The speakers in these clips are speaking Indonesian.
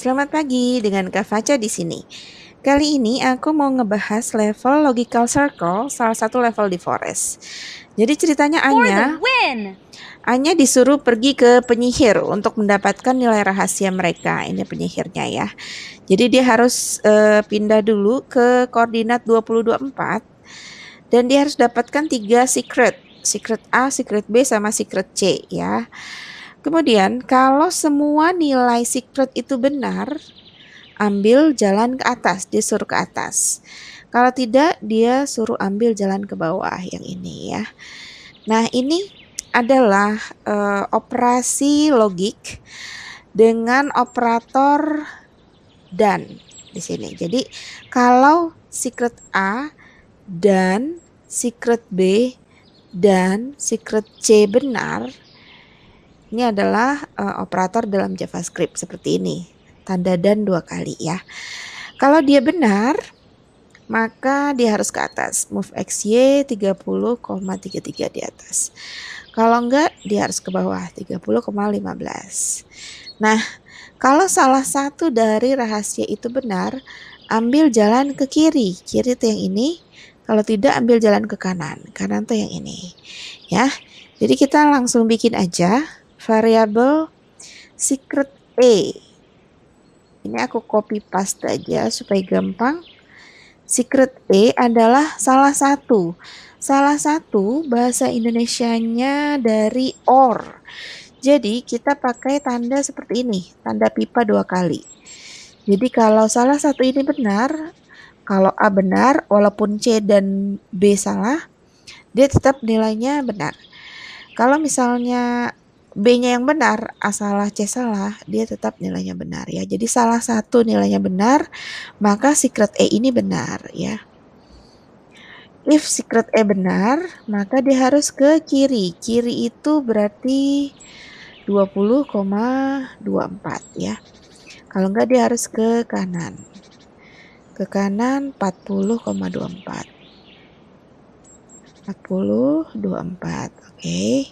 Selamat pagi dengan Kak Faca di sini. Kali ini aku mau ngebahas level logical circle, salah satu level di forest. Jadi ceritanya Anya, Anya disuruh pergi ke penyihir untuk mendapatkan nilai rahasia mereka. Ini penyihirnya ya. Jadi dia harus uh, pindah dulu ke koordinat 2024 dan dia harus dapatkan tiga secret, secret A, secret B sama secret C ya. Kemudian, kalau semua nilai secret itu benar, ambil jalan ke atas, dia suruh ke atas. Kalau tidak, dia suruh ambil jalan ke bawah yang ini ya. Nah, ini adalah uh, operasi logik dengan operator dan di sini. Jadi, kalau secret A dan secret B dan secret C benar, ini adalah uh, operator dalam JavaScript seperti ini. Tanda dan dua kali ya. Kalau dia benar, maka dia harus ke atas. Move XY 30,33 di atas. Kalau enggak, dia harus ke bawah 30,15. Nah, kalau salah satu dari rahasia itu benar, ambil jalan ke kiri. Kiri itu yang ini. Kalau tidak ambil jalan ke kanan. Kanan itu yang ini. Ya. Jadi kita langsung bikin aja variable secret A. Ini aku copy paste aja supaya gampang. Secret A adalah salah satu. Salah satu bahasa Indonesianya dari or. Jadi kita pakai tanda seperti ini, tanda pipa dua kali. Jadi kalau salah satu ini benar, kalau A benar, walaupun C dan B salah, dia tetap nilainya benar. Kalau misalnya B-nya yang benar, A salah, C salah, dia tetap nilainya benar ya. Jadi salah satu nilainya benar, maka secret E ini benar ya. If secret E benar, maka dia harus ke kiri. Kiri itu berarti 20,24 ya. Kalau enggak dia harus ke kanan. Ke kanan 40,24. 40,24. Oke. Okay.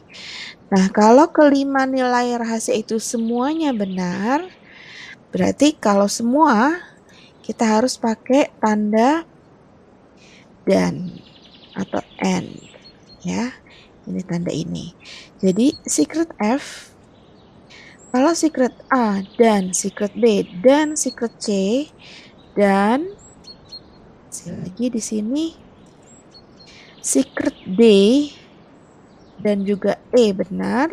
Nah, kalau kelima nilai rahasia itu semuanya benar, berarti kalau semua kita harus pakai tanda dan atau and ya. Ini tanda ini. Jadi secret F kalau secret A dan secret B dan secret C dan lagi di sini secret D dan juga E benar,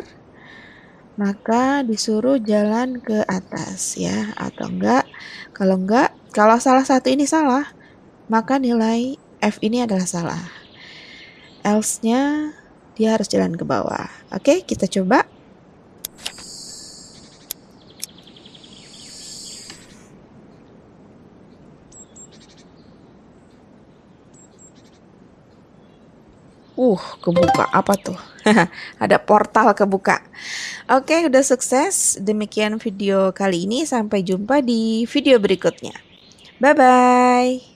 maka disuruh jalan ke atas ya atau enggak. Kalau enggak, kalau salah satu ini salah, maka nilai F ini adalah salah. Else-nya dia harus jalan ke bawah. Oke, kita coba. Uh, kebuka apa tuh? Ada portal kebuka. Oke, udah sukses. Demikian video kali ini. Sampai jumpa di video berikutnya. Bye bye.